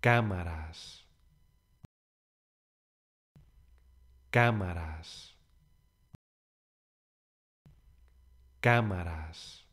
cámaras, cámaras, cámaras.